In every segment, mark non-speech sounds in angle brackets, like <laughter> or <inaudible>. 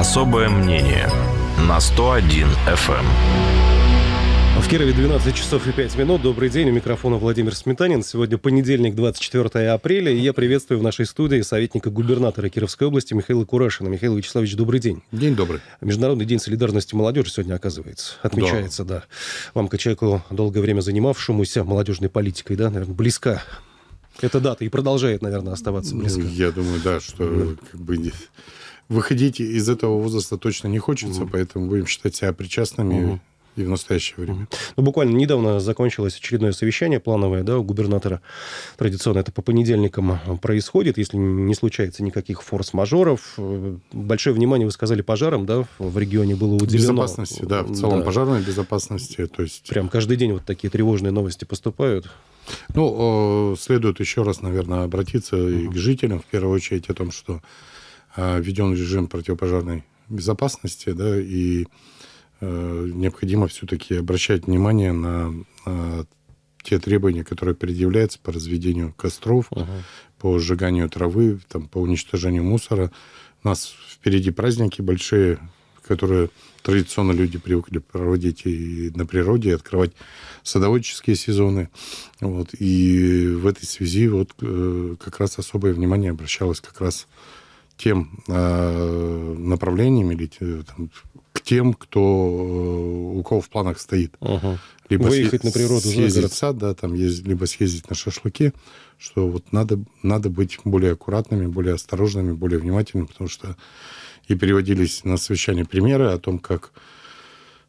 Особое мнение на 101 FM. Эм. В Кирове 12 часов и 5 минут. Добрый день. У микрофона Владимир Сметанин. Сегодня понедельник, 24 апреля. И я приветствую в нашей студии советника губернатора Кировской области Михаила Курашина. Михаил Вячеславович, добрый день. День добрый. Международный день солидарности молодежи сегодня оказывается. Отмечается, да. да. Вам, как человеку, долгое время занимавшемуся молодежной политикой, да, наверное, близка эта дата и продолжает, наверное, оставаться ну, близко. я думаю, да, что как бы выходить из этого возраста точно не хочется, угу. поэтому будем считать себя причастными угу и в настоящее время. Ну, буквально недавно закончилось очередное совещание плановое, да, у губернатора. Традиционно это по понедельникам а, происходит, если не случается никаких форс-мажоров. Э, большое внимание вы сказали пожарам, да, в регионе было уделено. Безопасности, да, в целом да. пожарной безопасности. То есть... Прям каждый день вот такие тревожные новости поступают. Ну, следует еще раз, наверное, обратиться uh-huh. и к жителям, в первую очередь, о том, что а, введен режим противопожарной безопасности, да, и э, необходимо все-таки обращать внимание на э, те требования, которые предъявляются по разведению костров, угу. по сжиганию травы, там, по уничтожению мусора. У нас впереди праздники большие, которые традиционно люди привыкли проводить и на природе, и открывать садоводческие сезоны. Вот. И в этой связи вот, э, как раз особое внимание обращалось как раз тем э, направлениям или там, к тем, кто э, у кого в планах стоит. Ага. Либо Выехать на природу, съездить в сад, да, там ездить, либо съездить на шашлыки, что вот надо, надо быть более аккуратными, более осторожными, более внимательными, потому что и переводились на совещание примеры о том, как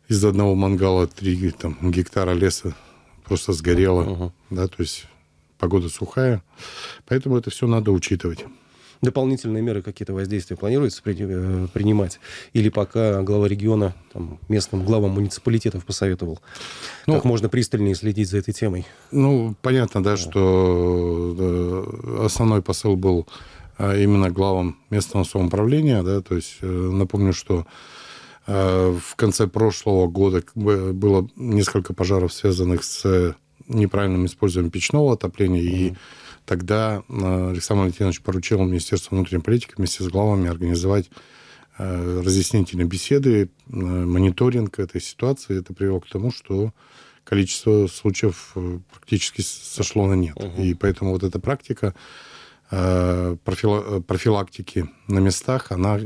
из одного мангала три там, гектара леса просто сгорело, ага. да, то есть погода сухая, поэтому это все надо учитывать дополнительные меры какие-то воздействия планируется э, принимать? Или пока глава региона там, местным главам муниципалитетов посоветовал, ну, как можно пристальнее следить за этой темой? Ну, понятно, да, да. что основной посыл был а, именно главам местного самоуправления, да, то есть э, напомню, что э, в конце прошлого года было несколько пожаров, связанных с неправильным использованием печного отопления, mm-hmm. и Тогда э, Александр Валентинович поручил Министерству внутренней политики вместе с главами организовать э, разъяснительные беседы, э, мониторинг этой ситуации. Это привело к тому, что количество случаев практически сошло на нет. Угу. И поэтому вот эта практика профилактики на местах, она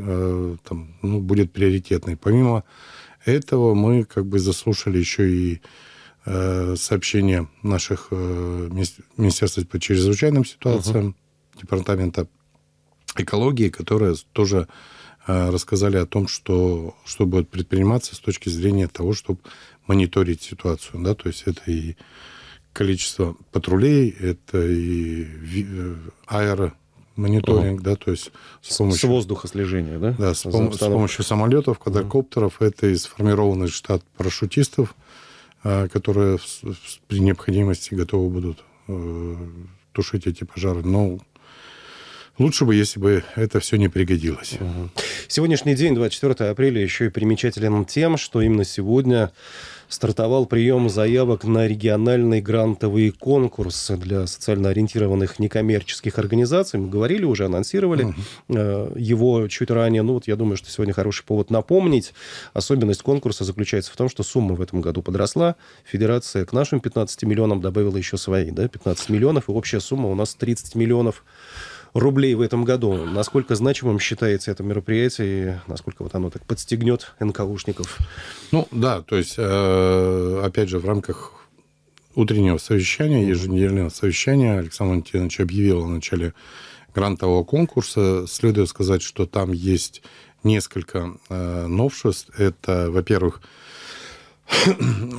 там, ну, будет приоритетной. Помимо этого мы как бы заслушали еще и Э, сообщения наших э, министерств по чрезвычайным ситуациям, угу. Департамента экологии, которые тоже э, рассказали о том, что, что будет предприниматься с точки зрения того, чтобы мониторить ситуацию. Да? То есть это и количество патрулей, это и аэромониторинг, угу. да, то есть с помощью... С воздуха слежения, да? Да, с, пом- с помощью самолетов, квадрокоптеров. Угу. Это и сформированный штат парашютистов, а, которые при необходимости готовы будут э, тушить эти пожары. Но Лучше бы, если бы это все не пригодилось. Сегодняшний день, 24 апреля, еще и примечателен тем, что именно сегодня стартовал прием заявок на региональные грантовые конкурсы для социально ориентированных некоммерческих организаций. Мы говорили уже, анонсировали uh его чуть ранее. Ну вот я думаю, что сегодня хороший повод напомнить. Особенность конкурса заключается в том, что сумма в этом году подросла. Федерация к нашим 15 миллионам добавила еще свои, да, 15 миллионов, и общая сумма у нас 30 миллионов рублей в этом году. Насколько значимым считается это мероприятие, и насколько вот оно так подстегнет НКУшников? Ну да, то есть, э, опять же, в рамках утреннего совещания, еженедельного совещания Александр Валентинович объявил в начале грантового конкурса. Следует сказать, что там есть несколько э, новшеств. Это, во-первых, <clears throat>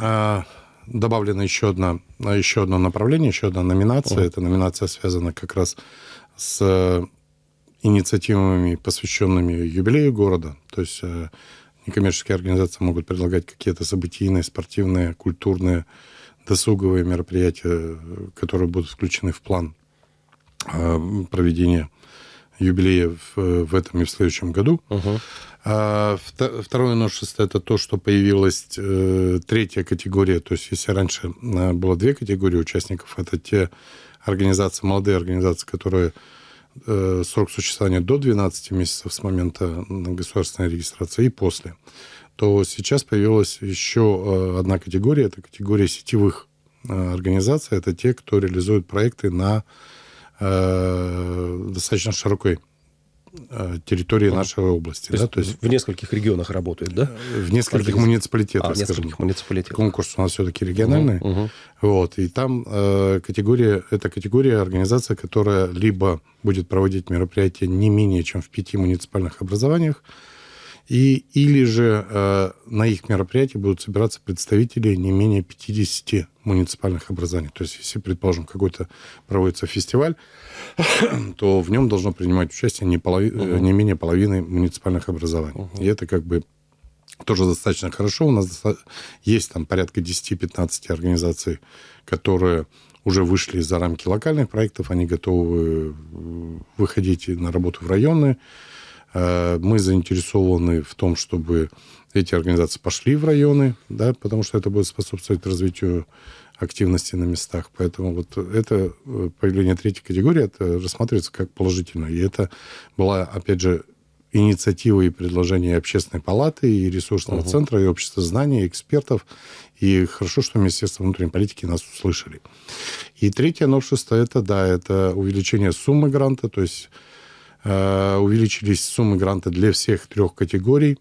э, добавлено еще одно, еще одно направление, еще одна номинация. О. Эта номинация связана как раз с с э, инициативами, посвященными юбилею города. То есть э, некоммерческие организации могут предлагать какие-то событийные, спортивные, культурные, досуговые мероприятия, которые будут включены в план э, проведения юбилея в, в этом и в следующем году. Угу. А, второе новшество это то, что появилась э, третья категория. То есть, если раньше было две категории участников, это те организации, молодые организации, которые э, срок существования до 12 месяцев с момента государственной регистрации и после, то сейчас появилась еще э, одна категория, это категория сетевых э, организаций, это те, кто реализует проекты на достаточно широкой Э, территории ну, нашей области. То, да? есть, то есть в нескольких регионах работает, да? В нескольких Организ... муниципалитетах. А, в нескольких скажем. муниципалитетах. Конкурс у нас все-таки региональный. Угу, Вот, и там э, категория, это категория организации, которая либо будет проводить мероприятия не менее чем в пяти муниципальных образованиях, и, или же э, на их мероприятии будут собираться представители не менее 50 муниципальных образований. То есть, если, предположим, какой-то проводится фестиваль, <clears throat> то в нем должно принимать участие не, полови... угу. не менее половины муниципальных образований. Угу. И это как бы тоже достаточно хорошо. У нас есть там порядка 10-15 организаций, которые уже вышли за рамки локальных проектов, они готовы э, выходить на работу в районы. Э, мы заинтересованы в том, чтобы эти организации пошли в районы, да, потому что это будет способствовать развитию активности на местах. Поэтому вот это э, появление третьей категории, это рассматривается как положительно. И это была, опять же, инициатива и предложение общественной палаты, и ресурсного угу. центра, и общества знаний, и экспертов. И хорошо, что Министерство внутренней политики нас услышали. И третье новшество, это, да, это увеличение суммы гранта, то есть Э, увеличились суммы гранта для всех трех категорий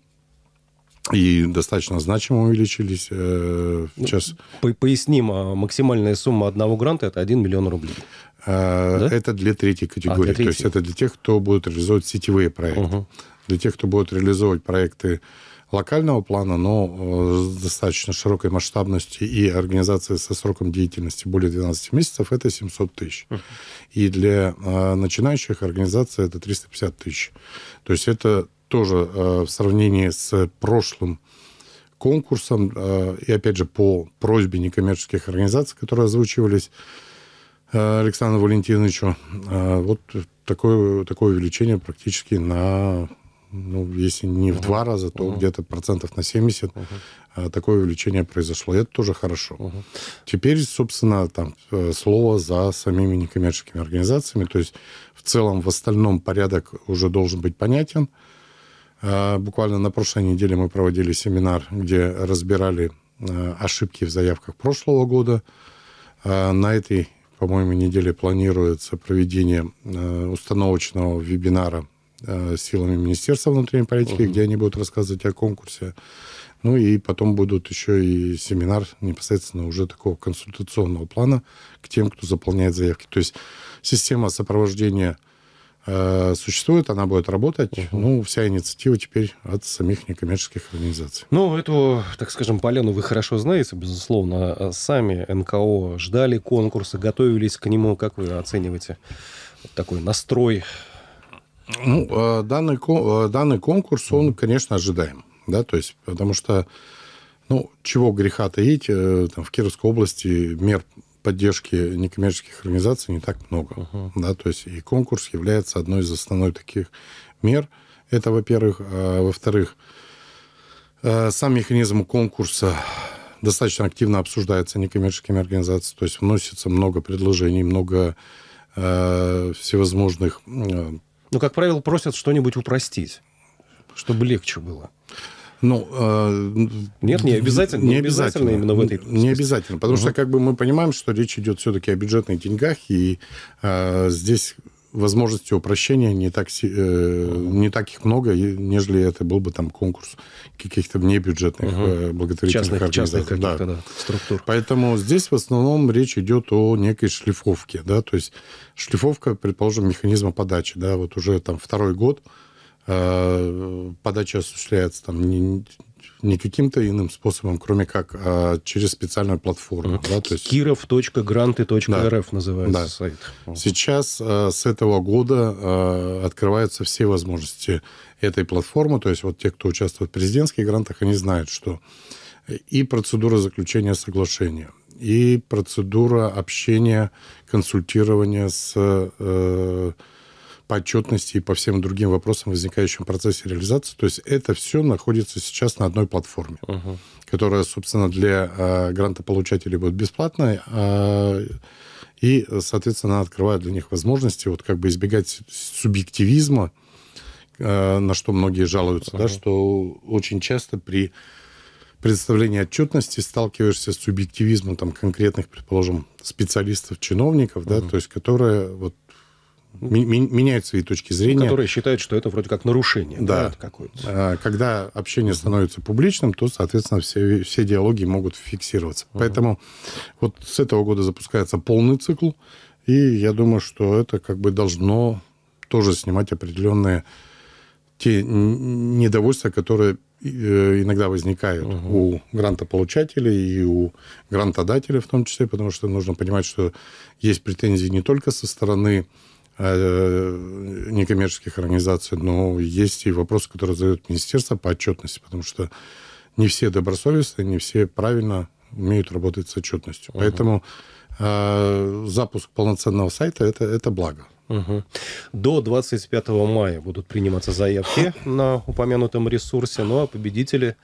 и достаточно значимо увеличились э, сейчас. Ну, по Поясним, а, максимальная сумма одного гранта это 1 миллион рублей. Э, да? Это для третьей категории, а, для третьей. то есть это для тех, кто будет реализовывать сетевые проекты. Угу. Для тех, кто будет реализовывать проекты локального плана, но э, с достаточно широкой масштабностью и организации со сроком деятельности более 12 месяцев, это 700 тысяч. И для э, начинающих организаций это 350 тысяч. То есть это тоже э, в сравнении с прошлым конкурсом, и опять же по просьбе некоммерческих организаций, которые озвучивались, Александру Валентиновичу. Вот такое, такое увеличение практически на ну, если не угу. в два раза, то угу. где-то процентов на 70 угу. А, такое увеличение произошло. И это тоже хорошо. Угу. Теперь, собственно, там э, слово за самими некоммерческими организациями. То есть в целом в остальном порядок уже должен быть понятен. А, буквально на прошлой неделе мы проводили семинар, где разбирали э, ошибки в заявках прошлого года. А, на этой, по-моему, неделе планируется проведение э, установочного вебинара Э, силами Министерства внутренней политики, угу. где они будут рассказывать о конкурсе. Ну и потом будут еще и семинар непосредственно уже такого консультационного плана к тем, кто заполняет заявки. То есть система сопровождения э, существует, она будет работать. Угу. Ну, вся инициатива теперь от самих некоммерческих организаций. Ну, эту, так скажем, поляну вы хорошо знаете, безусловно. Сами НКО ждали конкурса, готовились к нему. Как вы оцениваете такой настрой ну, э, данный, э, данный конкурс, он, конечно, ожидаем. Да, то есть, потому что, ну, чего греха таить, э, там, в Кировской области мер поддержки некоммерческих организаций не так много. Uh-huh. Да, то есть, и конкурс является одной из основной таких мер. Это, во-первых. А, во-вторых, сам механизм конкурса достаточно активно обсуждается некоммерческими организациями, то есть вносится много предложений, много э, всевозможных э, но, ну, как правило, просят что-нибудь упростить, чтобы легче было. Ну, э, нет, не обязательно. Не, обязательно, обязательно именно в этой. Не обязательно, потому угу. что как бы мы понимаем, что речь идет все-таки о бюджетных деньгах, и э, здесь возможностей упрощения не, так, э, не так их много, нежели это был бы там конкурс каких-то внебюджетных угу. благотворительных частных, организаций. Частных да. да, структур. Поэтому здесь в основном речь идет о некой шлифовке, да, то есть шлифовка, предположим, механизма подачи, да, вот уже там второй год, угу Э, подача осуществляется там не, не каким-то иным способом, кроме как а через специальную платформу. Mm-hmm. Да, то есть... Киров.гранты.рф да. называется да. сайт. Сейчас э, с этого года открываются все возможности этой платформы. То есть вот те, кто участвует в президентских грантах, они знают, что и процедура заключения соглашения, и процедура общения, консультирования с по отчетности и по всем другим вопросам, возникающим в процессе реализации. То есть это все находится сейчас на одной платформе, угу. которая, собственно, для э, а, грантополучателей будет бесплатной, э, и, соответственно, она открывает для них возможности вот как бы избегать субъективизма, э, на что многие жалуются, угу. да, что очень часто при представлении отчетности сталкиваешься с субъективизмом там, конкретных, предположим, специалистов, чиновников, угу. да, то есть которые вот меняют свои точки зрения. Которые считают, что это вроде как нарушение. Да. да какое-то. А, когда общение становится публичным, то, соответственно, все, все диалоги могут фиксироваться. Угу. Поэтому вот с этого года запускается полный цикл, и я думаю, что это как бы должно тоже снимать определенные те недовольства, которые э, иногда возникают угу. у грантополучателей и у грантодателей в том числе, потому что нужно понимать, что есть претензии не только со стороны Э, некоммерческих организаций, но есть и вопрос, который задает министерство по отчетности, потому что не все добросовестные, не все правильно умеют работать с отчетностью. Угу. Поэтому э, запуск полноценного сайта это, это благо. Угу. До 25 мая будут приниматься заявки на упомянутом ресурсе, ну а победители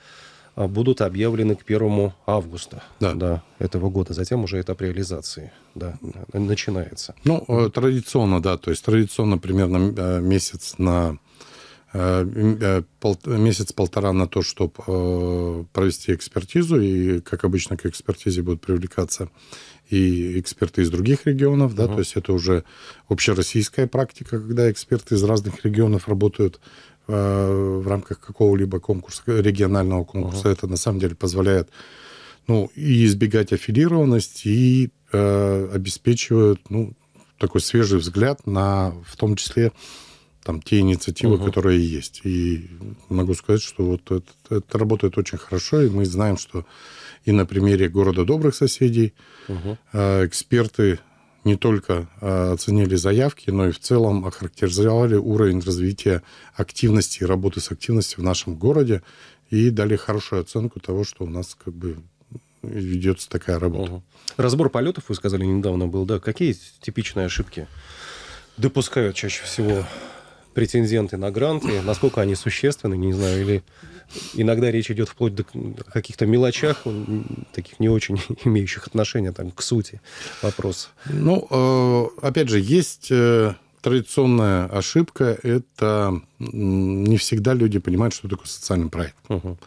а, будут объявлены к 1 августа да. Да, этого года. Затем уже этап реализации да, начинается. Ну, э, традиционно, да, то есть традиционно примерно э, месяц на э, месяц-полтора на то, чтобы провести экспертизу, и, как обычно, к экспертизе будут привлекаться и эксперты из других регионов, да, угу. то есть это уже общероссийская практика, когда эксперты из разных регионов работают Э, в рамках какого-либо конкурса, регионального конкурса. Uh-huh. Это на самом деле позволяет ну, и избегать аффилированность, и э, обеспечивает ну, такой свежий взгляд на, в том числе, там, те инициативы, uh-huh. которые есть. И могу сказать, что вот это, это работает очень хорошо, и мы знаем, что и на примере города добрых соседей угу. эксперты не только а, оценили заявки, но и в целом охарактеризовали уровень развития активности и работы с активностью в нашем городе и дали хорошую оценку того, что у нас как бы ведется такая работа. Разбор полетов, вы сказали, недавно был, да? Какие типичные ошибки допускают чаще всего претенденты на гранты? Насколько они существенны, не знаю, или иногда речь идет вплоть до каких-то мелочах, таких не очень <laughs> имеющих отношения там, к сути вопроса. Ну, э, опять же, есть э, традиционная ошибка – это не всегда люди понимают, что такое социальный проект. Угу.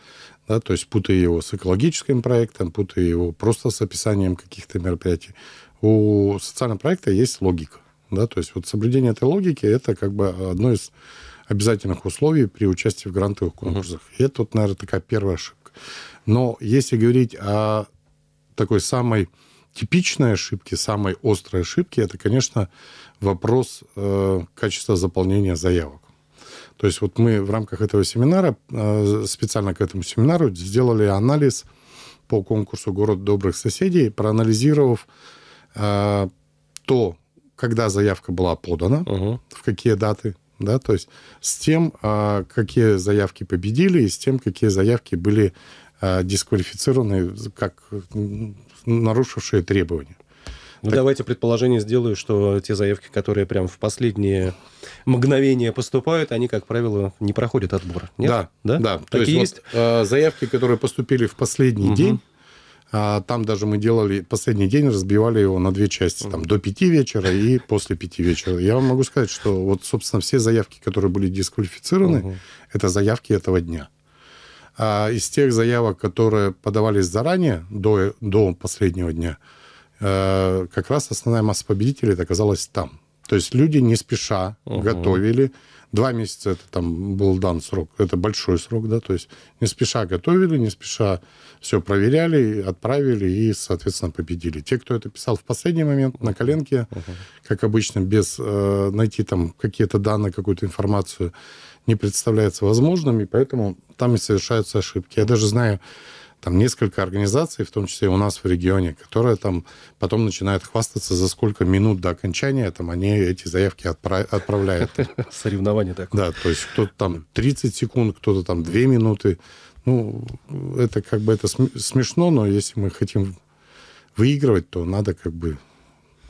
Да, то есть путая его с экологическим проектом, путая его просто с описанием каких-то мероприятий. У социального проекта есть логика. Да, то есть вот соблюдение этой логики – это как бы одно из обязательных условий при участии в грантовых конкурсах. Угу. это, вот, наверное, такая первая ошибка. Но если говорить о такой самой типичной ошибке, самой острой ошибке, это, конечно, вопрос э, качества заполнения заявок. То есть вот мы в рамках этого семинара, э, специально к этому семинару, сделали анализ по конкурсу «Город добрых соседей», проанализировав э, то, когда заявка была подана, угу. в какие даты, да, то есть с тем, а, какие заявки победили, и с тем, какие заявки были а, дисквалифицированы как нарушившие требования. Ну, так... давайте предположение сделаю, что те заявки, которые прям в последние мгновения поступают, они, как правило, не проходят отбор. Нет? Да, да, да. То есть, есть? Вот, а, заявки, которые поступили в последний угу. день, а, там даже мы делали последний день, разбивали его на две части, там до пяти вечера и после пяти вечера. Я вам могу сказать, что вот, собственно, все заявки, которые были дисквалифицированы, угу. это заявки этого дня. А из тех заявок, которые подавались заранее, до, до последнего дня, э, как раз основная масса победителей оказалась там. То есть люди не спеша угу. готовили, Два месяца это там был дан срок. Это большой срок, да, то есть не спеша готовили, не спеша все проверяли, отправили и, соответственно, победили. Те, кто это писал в последний момент на коленке, как обычно, без э, найти там какие-то данные, какую-то информацию, не представляется возможным, и поэтому там и совершаются ошибки. Я даже знаю там несколько организаций, в том числе у нас в регионе, которые там потом начинают хвастаться, за сколько минут до окончания там они эти заявки отправ... отправляют. <laughs> Соревнование такое. Да, то есть кто-то там 30 секунд, кто-то там 2 минуты. Ну, это как бы это смешно, но если мы хотим выигрывать, то надо как бы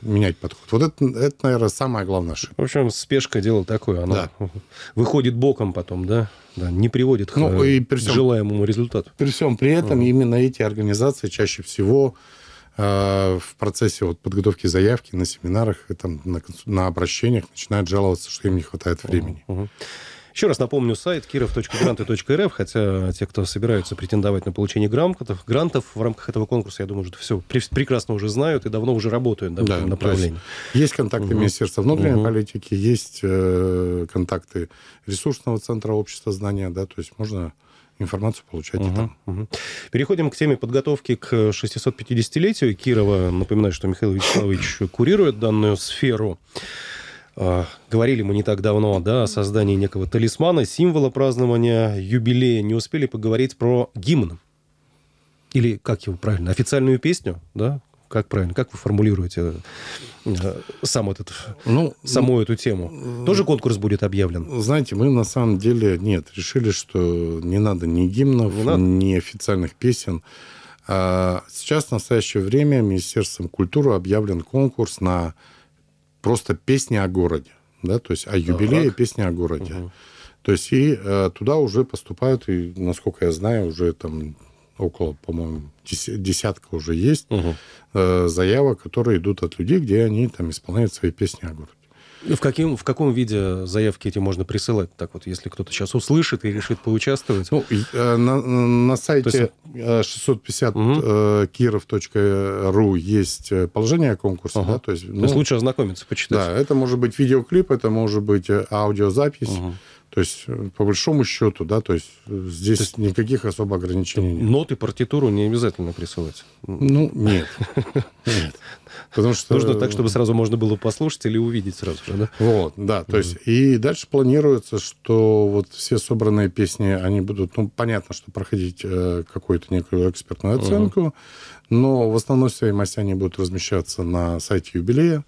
менять подход. Вот это, это, наверное, самая главная ошибка. В общем, спешка дело такое. Она да. <laughs> выходит боком потом, да? да не приводит ну, к, э, и при всем, желаемому результату. При всем при этом а. именно эти организации чаще всего э, в процессе вот, подготовки заявки на семинарах и там, на, на обращениях начинают жаловаться, что им не хватает времени. Угу. угу. Еще раз напомню сайт kirov.granty.rf, хотя те, кто собираются претендовать на получение грантов, грантов в рамках этого конкурса, я думаю, что все прекрасно уже знают и давно уже работают да, да, в этом направлении. Есть, есть контакты угу. Министерства внутренней угу. политики, есть э, контакты ресурсного центра общества знания, да, то есть можно информацию получать угу, и там. Угу. Переходим к теме подготовки к 650-летию Кирова. Напоминаю, что Михаил Вячеславович курирует данную сферу. А, говорили мы не так давно да, о создании некого талисмана, символа празднования юбилея. Не успели поговорить про гимн. Или как его правильно? Официальную песню, да? Как правильно? Как вы формулируете э, сам этот, ну, саму ну, эту тему? Э, Тоже конкурс будет объявлен? Знаете, мы на самом деле, нет, решили, что не надо ни гимнов, надо. ни официальных песен. А, сейчас, в настоящее время, Министерством культуры объявлен конкурс на просто песня о городе, да, то есть о юбилее так. песня о городе. Угу. То есть и э, туда уже поступают, и, насколько я знаю, уже там около, по-моему, десятка уже есть угу. э, заявок, которые идут от людей, где они там исполняют свои песни о городе. В, каким, в каком виде заявки эти можно присылать? Так вот, если кто-то сейчас услышит и решит поучаствовать. Ну, э, на, на сайте то есть... 650 угу. kirov.ru есть э, положение о конкурсе. Ага. Да, то, есть, ну, то есть ну, лучше ознакомиться, почитать. Да, это может быть видеоклип, это может быть э, аудиозапись. Угу. То есть, э, по большому счету, да, то есть э, здесь то есть, никаких особо ограничений нет. Ноты, партитуру не обязательно присылать? Ну, нет. <laughs> Нет. Потому что... Нужно так, чтобы сразу можно было послушать или увидеть сразу же, да? Вот, да. То есть, и дальше планируется, что вот все собранные песни, они будут, ну, понятно, что проходить э, какую-то некую экспертную оценку, но в основной своей массе они будут размещаться на сайте юбилея,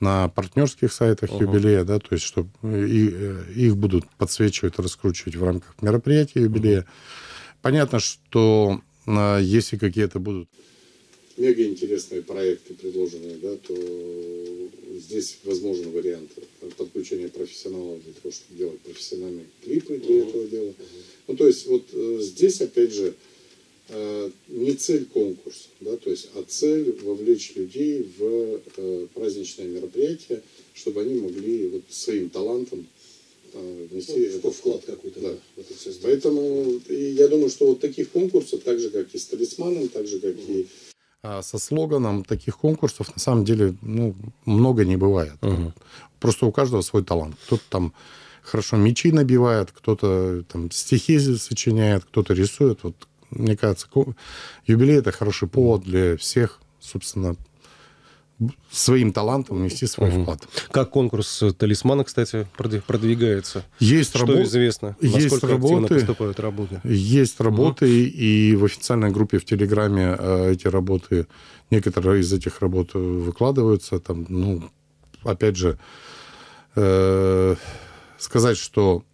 на партнерских сайтах угу. юбилея, да, то есть что э, и, э, их будут подсвечивать, раскручивать в рамках мероприятия юбилея. Угу. Понятно, что э, если какие-то будут мега интересные проекты предложенные, да, то здесь возможен вариант подключения профессионалов для того, чтобы делать профессиональные клипы для этого дела. Ну, то есть вот здесь, опять же, Э, не цель конкурс, да, то есть, а цель вовлечь людей в э, праздничное мероприятие, чтобы они могли вот, своим талантом э, внести ну, вклад какой-то. Да. Да, Поэтому и я думаю, что вот таких конкурсов, так же как и с талисманом, так же как угу. и а со слоганом таких конкурсов на самом деле ну, много не бывает. Угу. Просто у каждого свой талант. Кто-то там хорошо мечи набивает, кто-то там стихи сочиняет, кто-то рисует. Вот мне кажется, юбилей это хороший повод для всех, собственно, своим талантом внести свой угу. вклад. Как конкурс талисмана, кстати, продвигается? Есть работы. известно? Есть Насколько работы. поступают работы? Есть работы, угу. и в официальной группе в Телеграме э, эти работы, некоторые из этих работ э, выкладываются. Там, ну, опять же, э, сказать, что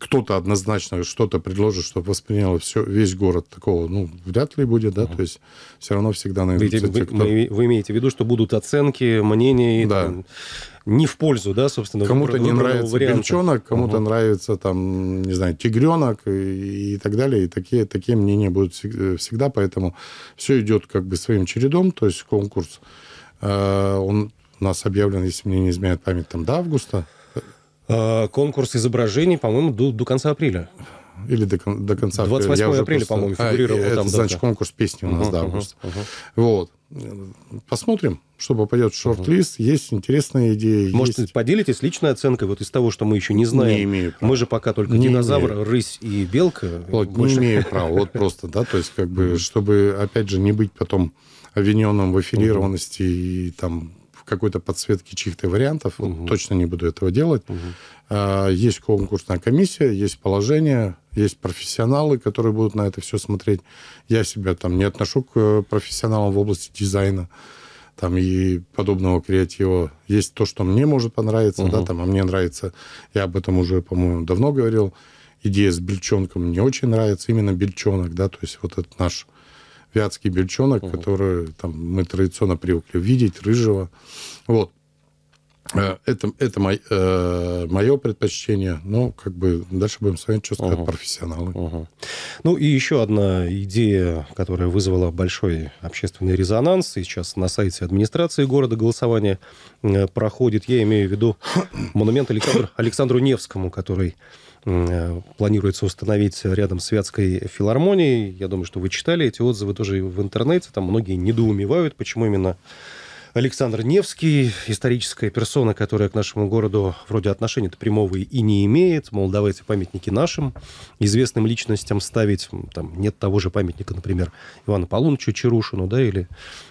кто-то однозначно что-то предложит, чтобы воспринял все, весь город такого, ну, вряд ли будет, да, то есть все равно всегда найдутся вы, те, кто... Вы, имеете в виду, что будут оценки, мнения да. там, не в пользу, да, собственно, Кому-то не нравится варианта. бельчонок, кому-то uh нравится, там, не знаю, тигренок и, и так далее, и такие, такие мнения будут э, всегда, поэтому все идет как бы своим чередом, то есть конкурс, э, он у нас объявлен, если мне не изменяет память, там, до августа, Э, конкурс изображений, по-моему, до, до конца апреля. Или до, до конца 28 апреля, апреля просто... по-моему, а, фигурировал а, там. Это, да, значит, конкурс песни у нас, uh-huh, да, август. Uh-huh. Вот. Посмотрим, что попадет в шорт-лист. Uh-huh. Есть интересные идеи. Может, есть... поделитесь личной оценкой вот из того, что мы еще не знаем. Не имею права. Мы же пока только не динозавр, имею. рысь и белка. Вот, больше. не имею права. Вот просто, да, то есть как бы, чтобы, опять же, не быть потом обвиненным в эфилированности и там какой-то подсветки чьих-то вариантов. Угу. Вот, точно не буду этого делать. Угу. есть конкурсная комиссия, есть положение, есть профессионалы, которые будут на это все смотреть. Я себя там не отношу к э, профессионалам в области дизайна там и подобного креатива. Есть то, что мне может понравиться, угу. да, там, а мне нравится, я об этом уже, по-моему, давно говорил, идея с бельчонком мне очень нравится, именно бельчонок, да, то есть вот этот наш вятский бельчонок, угу. который там, мы традиционно привыкли видеть, рыжего. Вот. Э, это, это мой, э, мое предпочтение. Но как бы дальше будем с вами чувствовать угу. профессионалы. Угу. Ну и еще одна идея, которая вызвала большой общественный резонанс. И сейчас на сайте администрации города голосование э, проходит. Я имею в виду монумент Александру, Александру Невскому, который Э, планируется установить рядом с Вятской филармонией. Я думаю, что вы читали эти отзывы тоже в интернете. Там многие недоумевают, почему именно Александр Невский, историческая персона, которая к нашему городу вроде отношения-то прямого и не имеет. Мол, давайте памятники нашим известным личностям ставить. Там нет того же памятника, например, Ивану Полунычу Чарушину, да, или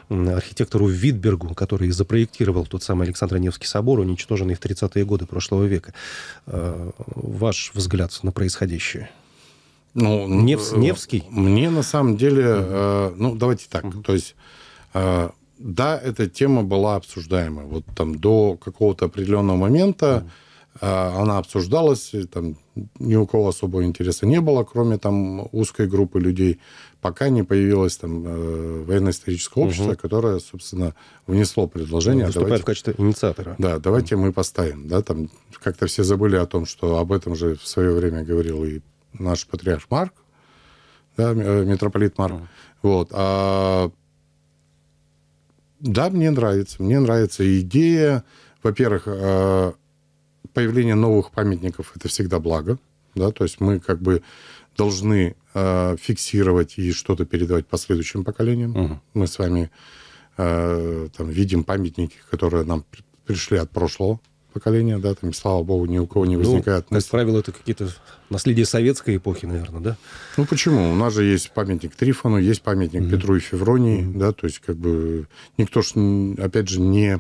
архитектору Витбергу, который запроектировал тот самый Александр Невский собор, уничтоженный в 30-е годы прошлого века. А, ваш взгляд на происходящее? Ну, Невс, Невский? Мне на самом деле, э, ну, давайте так, то есть э, да, эта тема была обсуждаема. Вот там до какого-то определенного момента mm. она обсуждалась, там ни у кого особого интереса не было, кроме там узкой группы людей, пока не появилось там э, военно-историческое общество, угу. которое, собственно, внесло предложение. Выступает давайте, в качестве инициатора. Да, давайте угу. мы поставим. Да, там как-то все забыли о том, что об этом же в свое время говорил и наш патриарх Марк, да, э, митрополит Марк. Угу. Вот. А да, мне нравится. Мне нравится идея. Во-первых, э, появление новых памятников – это всегда благо. Да? То есть мы как бы должны э, фиксировать и что-то передавать последующим поколениям. Угу. Мы с вами э, там, видим памятники, которые нам пришли от прошлого поколения, да, там, слава богу, ни у кого не ну, возникает. Ну, как правило, это какие-то наследие советской эпохи, наверное, да? Ну, почему? У нас же есть памятник Трифону, есть памятник mm-hmm. Петру и Февронии, mm-hmm. да, то есть, как бы, никто же, опять же, не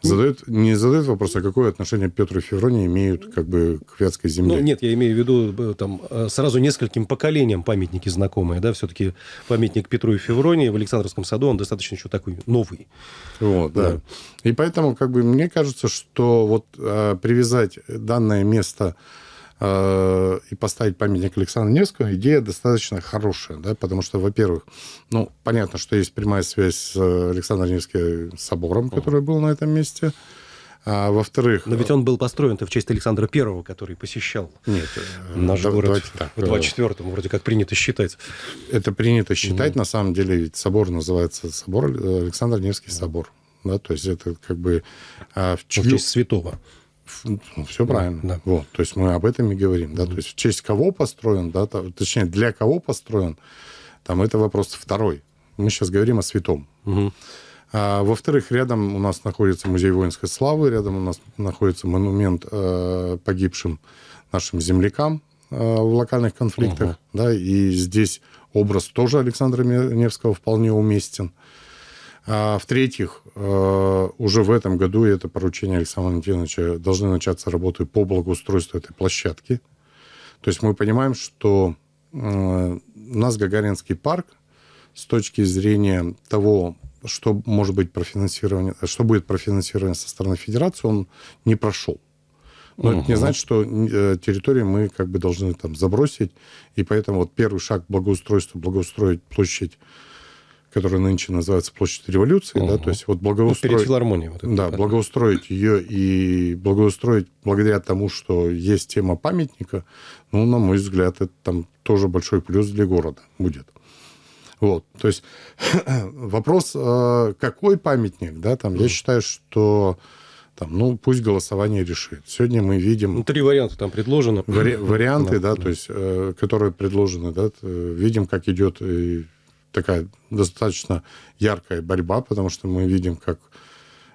Задают, не задают вопрос, а какое отношение Петр и Февроний имеют как бы к вятской земле? Ну, нет, я имею в виду э, там, э, сразу нескольким поколениям памятники знакомые. Да? Все-таки памятник Петру и Февронии в Александровском саду, он достаточно еще такой новый. Вот, да. да. И поэтому как бы мне кажется, что вот э, привязать данное место Э, и поставить памятник Александру Невскому, идея достаточно хорошая, да, потому что, во-первых, ну, понятно, что есть прямая связь с э, Александром Невским собором, который был на этом месте, а, во-вторых... Но ведь э, он был построен-то в честь Александра Первого, который посещал Нет, наш да, город так, в 24-м, вроде как принято считать. Это принято считать, mm на самом деле, ведь собор называется собор Александр Невский собор. Да, то есть это как бы... А, в ну, чью... В честь святого. Ну, все правильно. Да. Вот, то есть мы об этом и говорим. Да? mm То есть в честь кого построен, да, то, точнее, для кого построен, там это вопрос второй. Мы сейчас говорим о святом. mm А, во-вторых, рядом у нас находится музей воинской славы, рядом у нас находится монумент э, погибшим нашим землякам э, в локальных конфликтах. mm Да? И здесь образ тоже Александра Невского вполне уместен. Э, а, в-третьих, э, уже в этом году, и это поручение Александра Валентиновича, должны начаться работы по благоустройству этой площадки. То есть мы понимаем, что э, у нас Гагаринский парк с точки зрения того, что может быть профинансирование, что будет профинансирование со стороны федерации, он не прошел. Но угу. это не значит, что э, территорию мы как бы должны там забросить. И поэтому вот первый шаг благоустройства, благоустроить площадь которая нынче называется площадь революции, угу. да, то есть вот благоустроить... Ну, перед филармонией. Вот это, да, да, благоустроить ее и благоустроить благодаря тому, что есть тема памятника, ну, на мой взгляд, это там тоже большой плюс для города будет. Вот, то есть <clears throat> вопрос, э, какой памятник, да, там, я считаю, что там, ну, пусть голосование решит. Сегодня мы видим... Ну, три варианта там предложено. Вари- <clears throat> варианты, да, да, да, то есть, э, которые предложены, да, э, видим, как идет такая достаточно яркая борьба, потому что мы видим, как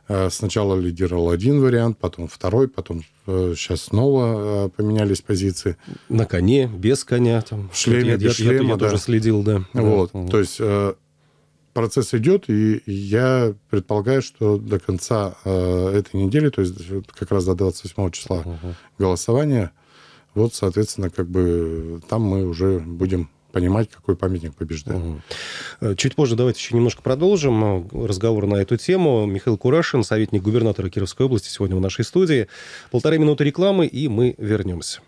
э, сначала лидировал один вариант, потом второй, потом сейчас э, снова э, поменялись позиции. На коне, без коня. Там, в шлеме, я, без я, шлема, я, я да. тоже следил, да. Вот, да. то есть процесс идет, и я предполагаю, что до конца этой недели, то есть как раз до 28 числа угу. голосования, вот, соответственно, как бы там мы уже будем понимать, какой памятник побеждает. Угу. Чуть позже давайте еще немножко продолжим э, разговор на эту тему. Михаил Курашин, советник губернатора Кировской области, сегодня в нашей студии. Полторы минуты рекламы, и мы вернемся.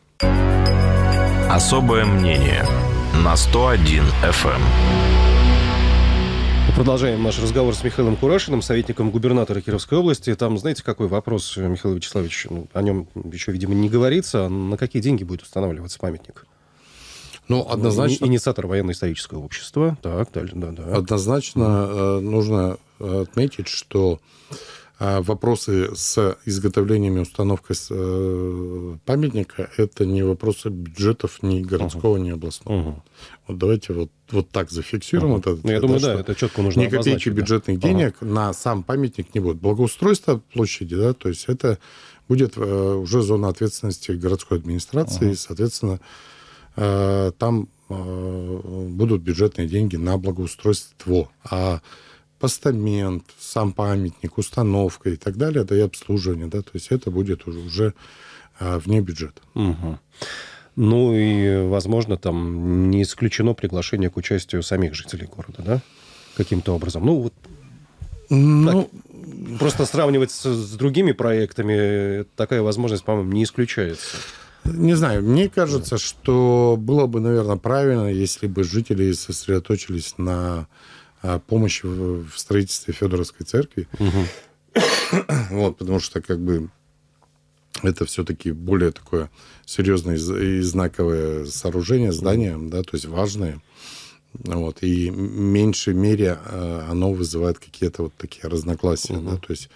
Особое мнение на 101 FM. Эм. Продолжаем наш разговор с Михаилом Курашиным, советником губернатора Кировской области. Там, знаете, какой вопрос, Михаил Вячеславович, ну, о нем еще, видимо, не говорится. На какие деньги будет устанавливаться памятник? Ну, ну, однозначно... Инициатор военно-исторического общества. Так, да, да, да. Однозначно да. Э, нужно э, отметить, что э, вопросы с изготовлением и установкой памятника это не вопросы бюджетов ни городского, uh ни областного. uh Вот давайте вот, вот так зафиксируем. Uh-huh. это, ну, я это, думаю, да, это четко нужно Ни копейки бюджетных да. денег uh на сам памятник не будет. Благоустройство площади, да, то есть это будет уже зона ответственности городской администрации, uh и, соответственно, Э, там э, будут бюджетные деньги на благоустройство. А постамент, сам памятник, установка и так далее, да и обслуживание, да, то есть это будет уже, уже э, вне бюджета. Угу. Ну и, возможно, там не исключено приглашение к участию самих жителей города, да? Каким-то образом. Ну, вот ну, так, просто сравнивать с, с другими проектами такая возможность, по-моему, не исключается. Не знаю, мне кажется, что было бы, наверное, правильно, если бы жители сосредоточились на а, помощи в строительстве Федоровской церкви. Угу. Вот, потому что как бы это все-таки более такое серьезное и знаковое сооружение, здание, да, то есть важное. Вот, и в меньшей мере а, оно вызывает какие-то вот такие разногласия, угу. да, то есть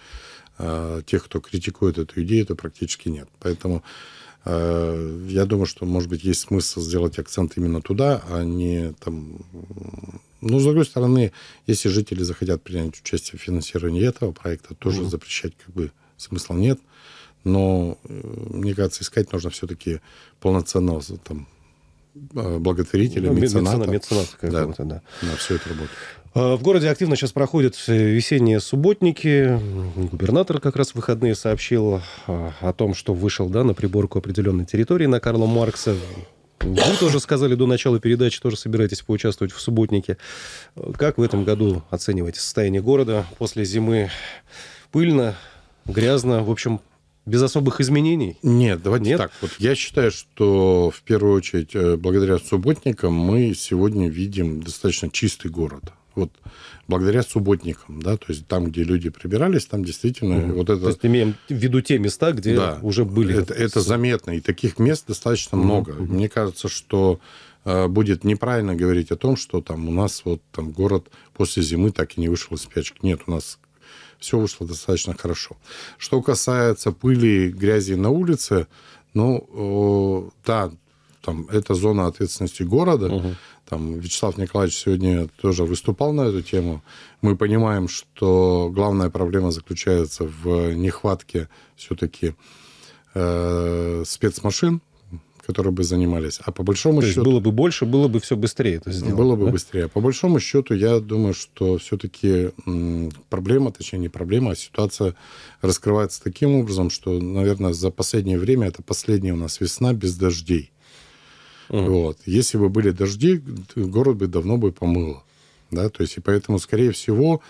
а, тех, кто критикует эту идею, это практически нет. Поэтому Э, я думаю, что, может быть, есть смысл сделать акцент именно туда, а не там... Ну, с другой стороны, если жители захотят принять участие в финансировании этого проекта, тоже mm запрещать как бы смысла нет. Но, э, мне кажется, искать нужно все-таки полноценного там, э, благотворителя, ну, мецената. Мецената, мецената да, да. На всю эту работу. Э, в городе активно сейчас проходят э, весенние субботники. Губернатор как раз в выходные сообщил э, о том, что вышел да, на приборку определенной территории на Карла Маркса. Вы тоже сказали до начала передачи, тоже собираетесь поучаствовать в субботнике. Как в этом году оцениваете состояние города после зимы? Пыльно, грязно, в общем, без особых изменений? Нет, давайте Нет? так. Вот я считаю, что в первую очередь благодаря субботникам мы сегодня видим достаточно чистый город вот благодаря субботникам, да, то есть там, где люди прибирались, там действительно угу. вот это... То есть имеем в виду те места, где да, уже были... Это, это заметно, и таких мест достаточно угу. много. Угу. Мне кажется, что э, будет неправильно говорить о том, что там у нас вот там город после зимы так и не вышел из спячки. Нет, у нас все вышло достаточно хорошо. Что касается пыли, грязи на улице, ну, да, там, это зона ответственности города. Угу. Там, Вячеслав Николаевич сегодня тоже выступал на эту тему. Мы понимаем, что главная проблема заключается в нехватке все-таки э, спецмашин, которые бы занимались. А по большому То счету... было бы больше, было бы все быстрее это сделано. Было да? бы быстрее. По большому счету, я думаю, что все-таки проблема, точнее, не проблема, а ситуация раскрывается таким образом, что, наверное, за последнее время, это последняя у нас весна без дождей. Mm. Вот. Если бы были дожди, город бы давно бы помыло. Да? То есть, и поэтому, скорее всего,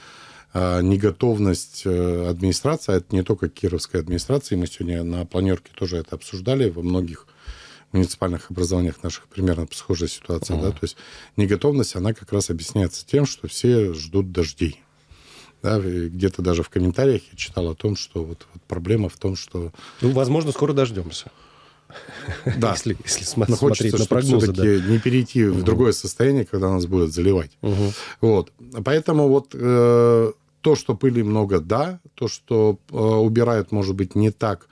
а, неготовность э, администрации, это не только кировской администрации, мы сегодня на планерке тоже это обсуждали во многих муниципальных образованиях наших примерно схожая ситуация, mm. да, то есть неготовность, она как раз объясняется тем, что все ждут дождей. Да, где-то даже в комментариях я читал о том, что вот, вот проблема в том, что... Ну, возможно, скоро дождемся. Да. Если, если см- Но смотреть на прогнозы. Да. не перейти угу. в другое состояние, когда нас будет заливать. Угу. Вот. Поэтому вот э, то, что пыли много, да. То, что э, убирают, может быть, не так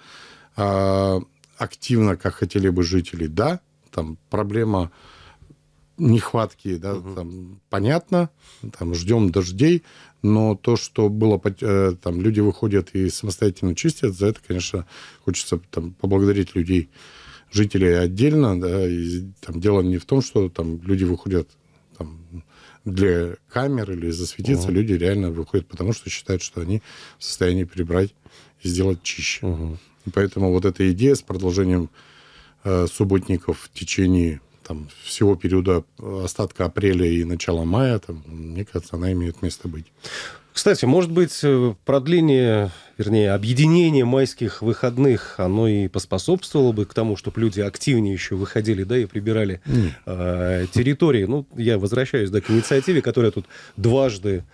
э, активно, как хотели бы жители, да. Там проблема нехватки, да, угу. там понятно, там ждем дождей, но то, что было, э, там, люди выходят и самостоятельно чистят, за это, конечно, хочется там, поблагодарить людей, жителей отдельно, да, и там дело не в том, что там люди выходят там, для камер или засветиться, угу. люди реально выходят, потому что считают, что они в состоянии прибрать и сделать чище. Угу. И поэтому вот эта идея с продолжением э, субботников в течение там, всего периода э, остатка апреля и начала мая, там, мне кажется, она имеет место быть. Кстати, может быть, э, продление, вернее, объединение майских выходных, оно и поспособствовало бы к тому, чтобы люди активнее еще выходили, да, и прибирали э, территории. Ну, я возвращаюсь, да, к инициативе, которая тут дважды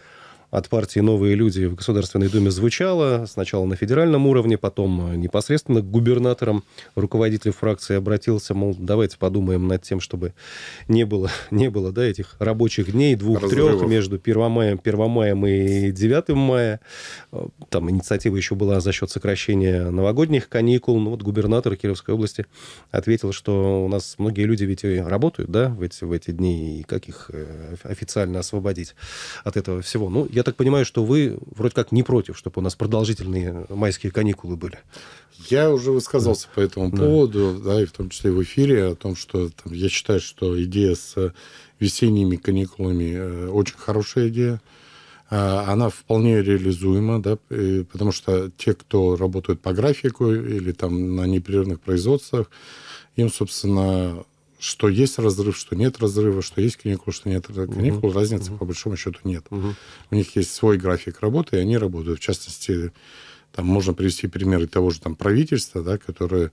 от партии «Новые люди» в Государственной Думе звучало, сначала на федеральном уровне, потом э, непосредственно к губернаторам руководитель фракции обратился, мол, давайте подумаем над тем, чтобы не было, <laughs> не было да, этих рабочих дней, двух-трех между 1 мая, 1 мая и 9 мая. Там инициатива еще была за счет сокращения новогодних каникул. Ну, вот губернатор Кировской области ответил, что у нас многие люди ведь и работают, да, в эти, в эти дни, и как их э, официально освободить от этого всего. Ну, я так понимаю, что вы вроде как не против, чтобы у нас продолжительные майские каникулы были. Я уже высказался да. по этому да. поводу, да, и в том числе в эфире, о том, что там, я считаю, что идея с э, весенними каникулами э, очень хорошая идея. А, она вполне реализуема, да, потому что те, кто работают по графику или там на непрерывных производствах, им, собственно, что есть разрыв, что нет разрыва, что есть каникулы, что нет каникул, угу. разницы угу. по большому счету нет. Угу. У них есть свой график работы, и они работают. В частности, там можно привести примеры того же там правительства, да, которое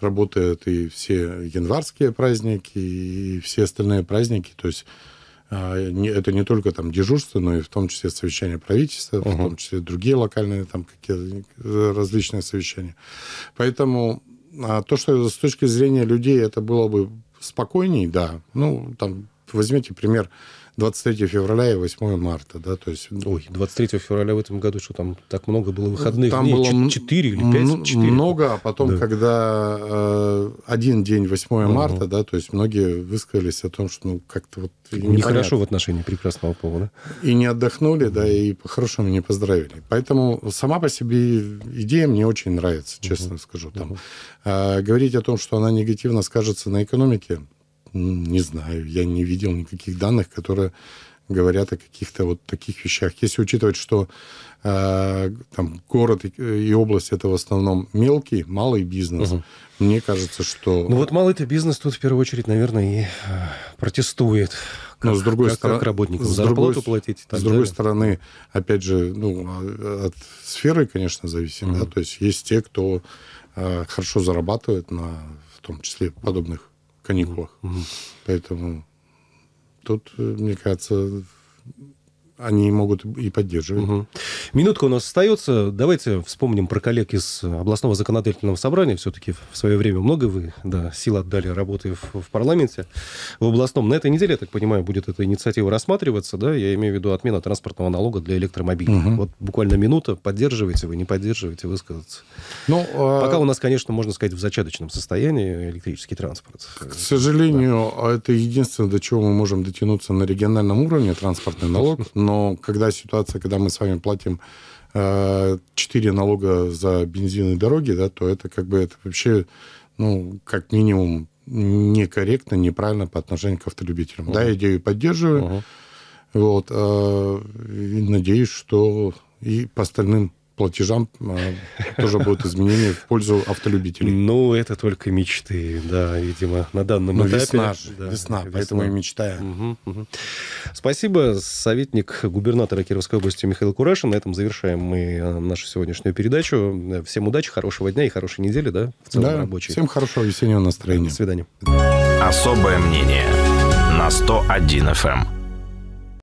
работает и все январские праздники, и все остальные праздники, то есть а, это не только там дежурство, но и в том числе совещания правительства, угу. в том числе другие локальные там какие различные совещания. Поэтому а, то, что с точки зрения людей это было бы спокойнее, да. Ну, там, возьмите пример 23 февраля и 8 марта, да, то есть... Ну, Ой, 23 февраля в этом году что там так много было ну, выходных там дней? Было 4 или 5? 4. Много, а потом, да. когда э, один день 8 угу. марта, да, то есть многие высказались о том, что ну как-то вот... Нехорошо в отношении прекрасного пола, И не отдохнули, да, и по-хорошему не поздравили. Поэтому сама по себе идея мне очень нравится, честно угу. скажу. Там, угу. э, говорить о том, что она негативно скажется на экономике, не знаю, я не видел никаких данных, которые говорят о каких-то вот таких вещах. Если учитывать, что э, там город и, э, и область это в основном мелкий, малый бизнес, угу. мне кажется, что... Ну вот малый-то бизнес тут в первую очередь, наверное, и э, протестует. Ну, как, Но с другой как, стороны... Как работникам с зарплату другой, платить. С далее. другой стороны, опять же, ну, а, от сферы, конечно, зависит. Угу. Да? То есть есть те, кто э, хорошо зарабатывает на, в том числе, подобных каникулах. Угу. Поэтому тут, э, мне кажется, они могут и поддерживать. Угу. Минутка у нас остается. Давайте вспомним про коллег из областного законодательного собрания. Все-таки в свое время много вы да, сил отдали работы в, в парламенте. В областном на этой неделе, я так понимаю, будет эта инициатива рассматриваться. Да? Я имею в виду отмена транспортного налога для электромобилей. Угу. Вот буквально минута. Поддерживаете вы, не поддерживаете, высказаться. Ну, а Пока а... у нас, конечно, можно сказать, в зачаточном состоянии электрический транспорт. К сожалению, да. А это единственное, до чего мы можем дотянуться на региональном уровне, транспортный налог. Но <laughs> но когда ситуация, когда мы с вами платим 4 э, налога за бензин и дороги, да, то это как бы это вообще, ну, как минимум некорректно, неправильно по отношению к автолюбителям. Uh-huh. Да, идею поддерживаю. Uh-huh. Вот, э, надеюсь, что и по остальным платежам э, тоже будут изменения в пользу автолюбителей. Ну, это только мечты, да, видимо, на данном Но ну, этапе. Весна же, весна, поэтому и мечтаем. Спасибо, советник губернатора Кировской области Михаил Курашин. На этом завершаем мы э, нашу сегодняшнюю передачу. Всем удачи, хорошего дня и хорошей недели, да, в целом да, рабочей. Всем хорошего весеннего настроения. До свидания. Особое мнение на 101 FM.